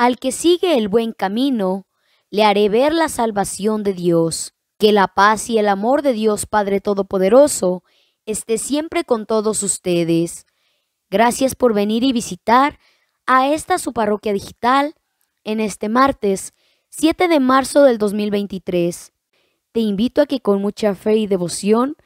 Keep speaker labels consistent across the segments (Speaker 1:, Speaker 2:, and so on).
Speaker 1: Al que sigue el buen camino, le haré ver la salvación de Dios. Que la paz y el amor de Dios Padre Todopoderoso esté siempre con todos ustedes. Gracias por venir y visitar a esta su parroquia digital en este martes 7 de marzo del 2023. Te invito a que con mucha fe y devoción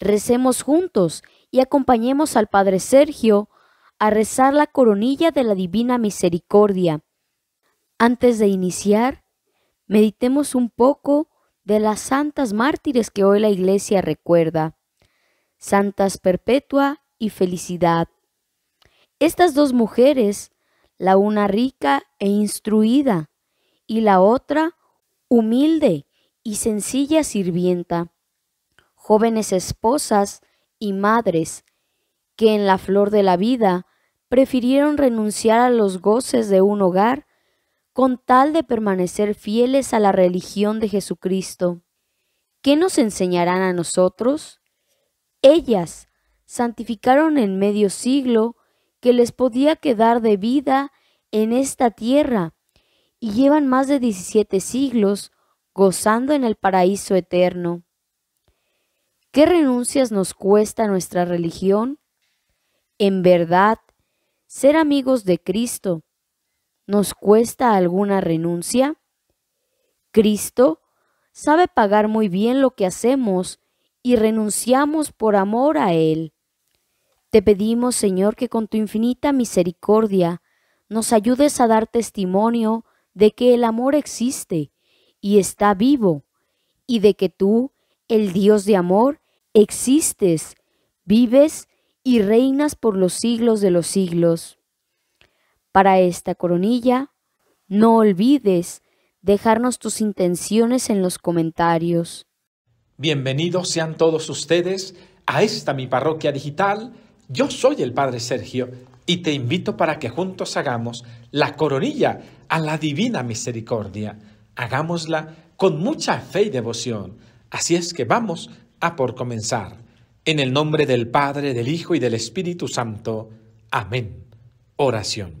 Speaker 1: recemos juntos y acompañemos al Padre Sergio a rezar la coronilla de la Divina Misericordia antes de iniciar, meditemos un poco de las santas mártires que hoy la Iglesia recuerda, santas perpetua y felicidad. Estas dos mujeres, la una rica e instruida y la otra humilde y sencilla sirvienta, jóvenes esposas y madres, que en la flor de la vida prefirieron renunciar a los goces de un hogar con tal de permanecer fieles a la religión de Jesucristo. ¿Qué nos enseñarán a nosotros? Ellas santificaron en medio siglo que les podía quedar de vida en esta tierra y llevan más de 17 siglos gozando en el paraíso eterno. ¿Qué renuncias nos cuesta nuestra religión? En verdad, ser amigos de Cristo ¿Nos cuesta alguna renuncia? Cristo sabe pagar muy bien lo que hacemos y renunciamos por amor a Él. Te pedimos, Señor, que con tu infinita misericordia nos ayudes a dar testimonio de que el amor existe y está vivo, y de que tú, el Dios de amor, existes, vives y reinas por los siglos de los siglos. Para esta coronilla, no olvides dejarnos tus intenciones en los comentarios.
Speaker 2: Bienvenidos sean todos ustedes a esta mi parroquia digital. Yo soy el Padre Sergio y te invito para que juntos hagamos la coronilla a la divina misericordia. Hagámosla con mucha fe y devoción. Así es que vamos a por comenzar. En el nombre del Padre, del Hijo y del Espíritu Santo. Amén. Oración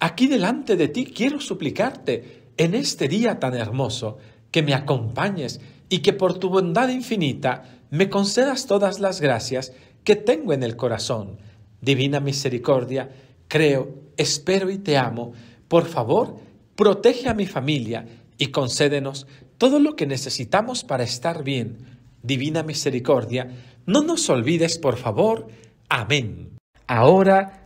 Speaker 2: aquí delante de ti quiero suplicarte en este día tan hermoso que me acompañes y que por tu bondad infinita me concedas todas las gracias que tengo en el corazón. Divina misericordia, creo, espero y te amo. Por favor, protege a mi familia y concédenos todo lo que necesitamos para estar bien. Divina misericordia, no nos olvides, por favor. Amén. Ahora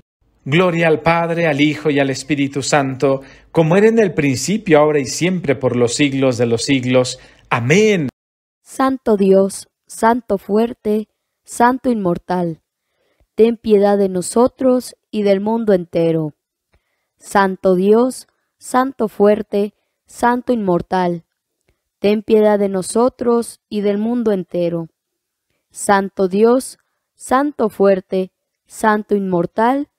Speaker 3: Gloria
Speaker 2: al Padre, al Hijo y al Espíritu Santo, como era en el principio, ahora y siempre, por los siglos de los siglos. Amén.
Speaker 1: Santo Dios, Santo fuerte, Santo inmortal, ten piedad de nosotros y del mundo entero. Santo Dios, Santo fuerte, Santo inmortal, ten piedad de nosotros y del mundo entero. Santo Dios, Santo fuerte, Santo inmortal,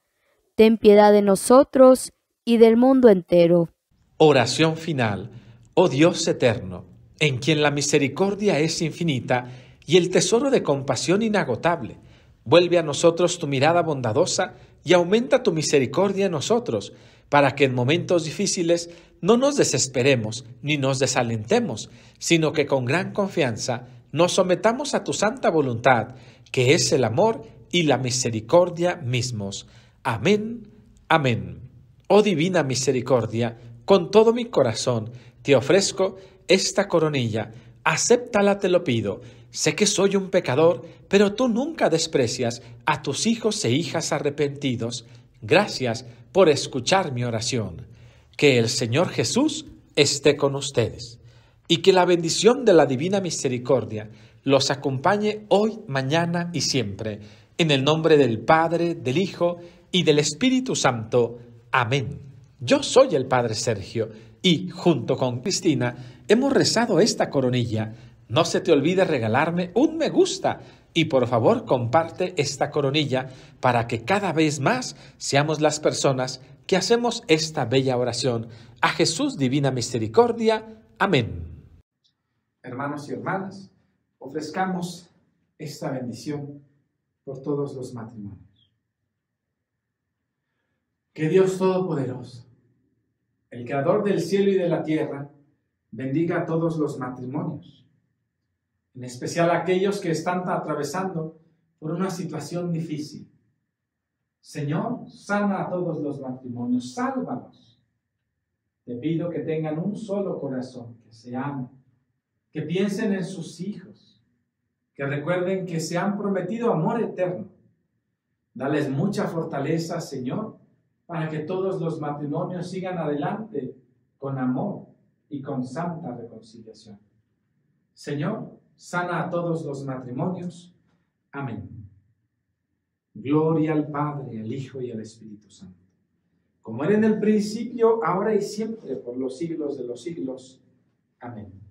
Speaker 1: ten piedad de nosotros y del mundo entero.
Speaker 2: Oración final. Oh Dios eterno, en quien la misericordia es infinita y el tesoro de compasión inagotable, vuelve a nosotros tu mirada bondadosa y aumenta tu misericordia en nosotros, para que en momentos difíciles no nos desesperemos ni nos desalentemos, sino que con gran confianza nos sometamos a tu santa voluntad, que es el amor y la misericordia mismos. Amén, amén. Oh divina misericordia, con todo mi corazón te ofrezco esta coronilla, acéptala te lo pido. Sé que soy un pecador, pero tú nunca desprecias a tus hijos e hijas arrepentidos. Gracias por escuchar mi oración. Que el Señor Jesús esté con ustedes y que la bendición de la divina misericordia los acompañe hoy, mañana y siempre. En el nombre del Padre, del Hijo y del Espíritu Santo. Amén. Yo soy el Padre Sergio y, junto con Cristina, hemos rezado esta coronilla. No se te olvide regalarme un me gusta y por favor comparte esta coronilla para que cada vez más seamos las personas que hacemos esta bella oración. A Jesús Divina Misericordia. Amén.
Speaker 3: Hermanos y hermanas, ofrezcamos
Speaker 2: esta bendición por todos los matrimonios. Que Dios Todopoderoso, el Creador del cielo y de la tierra, bendiga a todos los matrimonios, en especial aquellos que están atravesando por una situación difícil. Señor, sana a todos los matrimonios, sálvanos. Te pido que tengan un solo corazón, que se amen, que piensen en sus hijos, que recuerden que se han prometido amor eterno. Dales mucha fortaleza, Señor, para que todos los matrimonios sigan adelante con amor y con santa reconciliación. Señor, sana a todos los matrimonios. Amén. Gloria al Padre, al Hijo y al Espíritu Santo, como era en el principio, ahora y siempre, por los siglos de los siglos. Amén.